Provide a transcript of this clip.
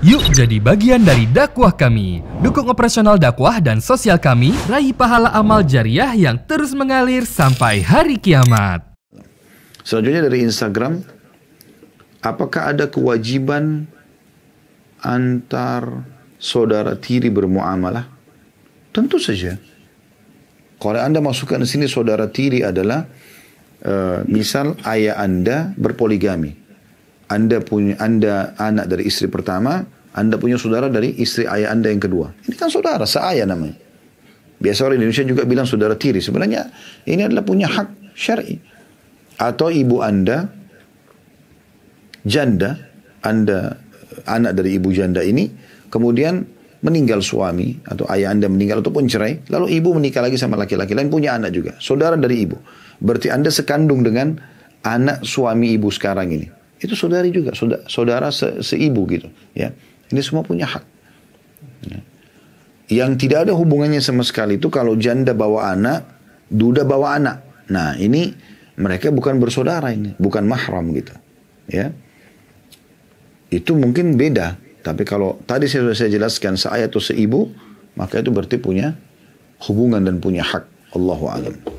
Yuk jadi bagian dari dakwah kami. Dukung operasional dakwah dan sosial kami, raih pahala amal jariah yang terus mengalir sampai hari kiamat. Selanjutnya dari Instagram, apakah ada kewajiban antar saudara tiri bermuamalah? Tentu saja. Kalau Anda masukkan di sini saudara tiri adalah uh, misal ayah Anda berpoligami anda punya Anda anak dari istri pertama, Anda punya saudara dari istri ayah Anda yang kedua. Ini kan saudara, seayah namanya. Biasa orang Indonesia juga bilang saudara tiri. Sebenarnya ini adalah punya hak syar'i. Atau ibu Anda janda, Anda anak dari ibu janda ini, kemudian meninggal suami atau ayah Anda meninggal ataupun cerai, lalu ibu menikah lagi sama laki-laki lain punya anak juga, saudara dari ibu. Berarti Anda sekandung dengan anak suami ibu sekarang ini itu saudari juga, saudara, saudara se seibu gitu. Ya, ini semua punya hak. Ya. Yang tidak ada hubungannya sama sekali itu kalau janda bawa anak, duda bawa anak. Nah ini mereka bukan bersaudara ini, bukan mahram gitu. Ya, itu mungkin beda. Tapi kalau tadi saya sudah saya jelaskan atau seibu, maka itu berarti punya hubungan dan punya hak. Allahu a'lam.